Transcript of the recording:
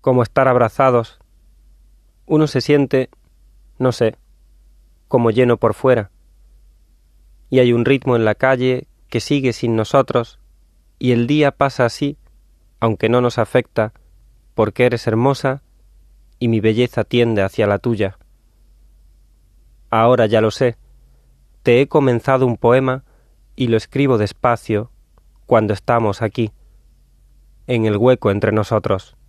como estar abrazados. Uno se siente, no sé, como lleno por fuera. Y hay un ritmo en la calle que sigue sin nosotros, y el día pasa así, aunque no nos afecta, porque eres hermosa y mi belleza tiende hacia la tuya. Ahora ya lo sé, te he comenzado un poema y lo escribo despacio cuando estamos aquí, en el hueco entre nosotros.